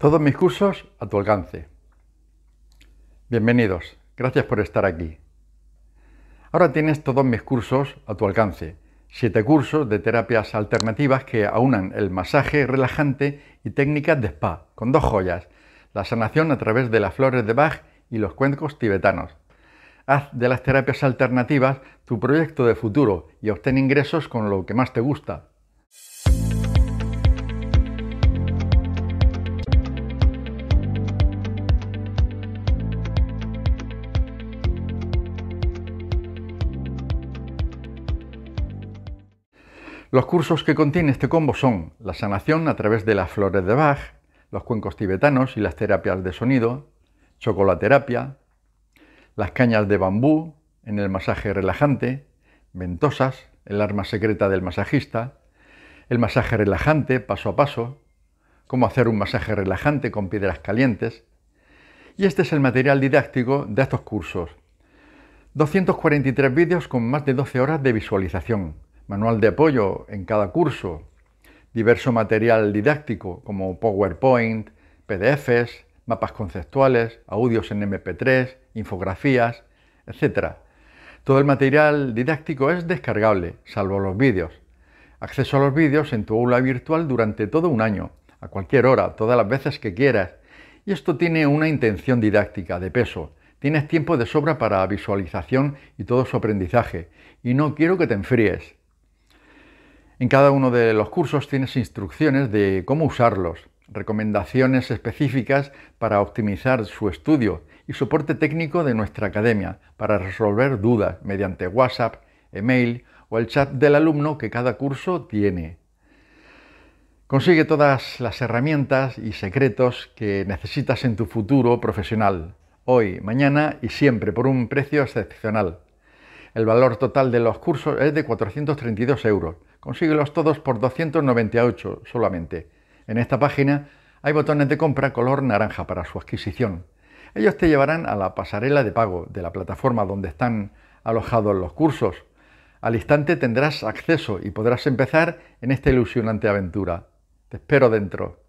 Todos mis cursos a tu alcance. Bienvenidos, gracias por estar aquí. Ahora tienes todos mis cursos a tu alcance. Siete cursos de terapias alternativas que aunan el masaje relajante y técnicas de spa, con dos joyas, la sanación a través de las flores de Bach y los cuencos tibetanos. Haz de las terapias alternativas tu proyecto de futuro y obtén ingresos con lo que más te gusta, Los cursos que contiene este combo son la sanación a través de las flores de Bach, los cuencos tibetanos y las terapias de sonido, chocolaterapia, las cañas de bambú en el masaje relajante, ventosas, el arma secreta del masajista, el masaje relajante paso a paso, cómo hacer un masaje relajante con piedras calientes. Y este es el material didáctico de estos cursos. 243 vídeos con más de 12 horas de visualización, manual de apoyo en cada curso, diverso material didáctico como PowerPoint, PDFs, mapas conceptuales, audios en MP3, infografías, etc. Todo el material didáctico es descargable, salvo los vídeos. Acceso a los vídeos en tu aula virtual durante todo un año, a cualquier hora, todas las veces que quieras. Y esto tiene una intención didáctica, de peso. Tienes tiempo de sobra para visualización y todo su aprendizaje. Y no quiero que te enfríes. En cada uno de los cursos tienes instrucciones de cómo usarlos, recomendaciones específicas para optimizar su estudio y soporte técnico de nuestra academia para resolver dudas mediante WhatsApp, email o el chat del alumno que cada curso tiene. Consigue todas las herramientas y secretos que necesitas en tu futuro profesional, hoy, mañana y siempre, por un precio excepcional. El valor total de los cursos es de 432 euros Consíguelos todos por 298 solamente. En esta página hay botones de compra color naranja para su adquisición. Ellos te llevarán a la pasarela de pago de la plataforma donde están alojados los cursos. Al instante tendrás acceso y podrás empezar en esta ilusionante aventura. Te espero dentro.